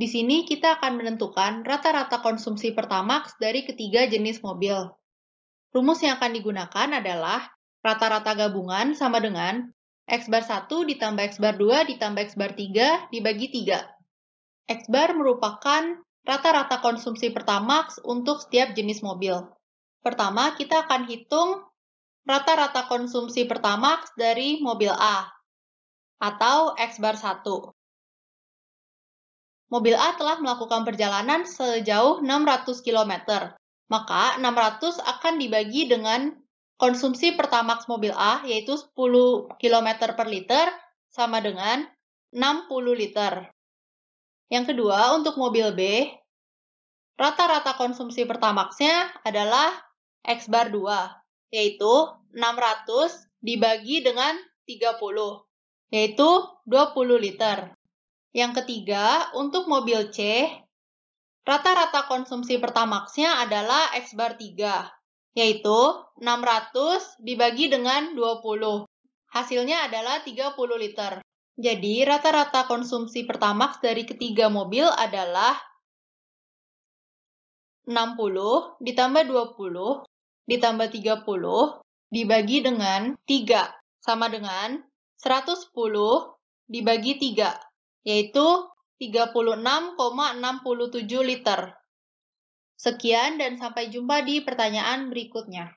Di sini kita akan menentukan rata-rata konsumsi Pertamax dari ketiga jenis mobil. Rumus yang akan digunakan adalah rata-rata gabungan sama dengan X bar 1 ditambah X bar 2 ditambah X bar 3 dibagi 3. X bar merupakan rata-rata konsumsi Pertamax untuk setiap jenis mobil. Pertama, kita akan hitung rata-rata konsumsi Pertamax dari mobil A atau X bar 1 mobil A telah melakukan perjalanan sejauh 600 km. Maka 600 akan dibagi dengan konsumsi Pertamax mobil A yaitu 10 km per liter sama dengan 60 liter. Yang kedua, untuk mobil B, rata-rata konsumsi Pertamaxnya adalah X bar 2, yaitu 600 dibagi dengan 30, yaitu 20 liter. Yang ketiga, untuk mobil C, rata-rata konsumsi Pertamaxnya adalah X bar 3, yaitu 600 dibagi dengan 20. Hasilnya adalah 30 liter. Jadi, rata-rata konsumsi Pertamax dari ketiga mobil adalah 60 ditambah 20 ditambah 30 dibagi dengan 3 sama dengan 110 dibagi 3 yaitu 36,67 liter. Sekian dan sampai jumpa di pertanyaan berikutnya.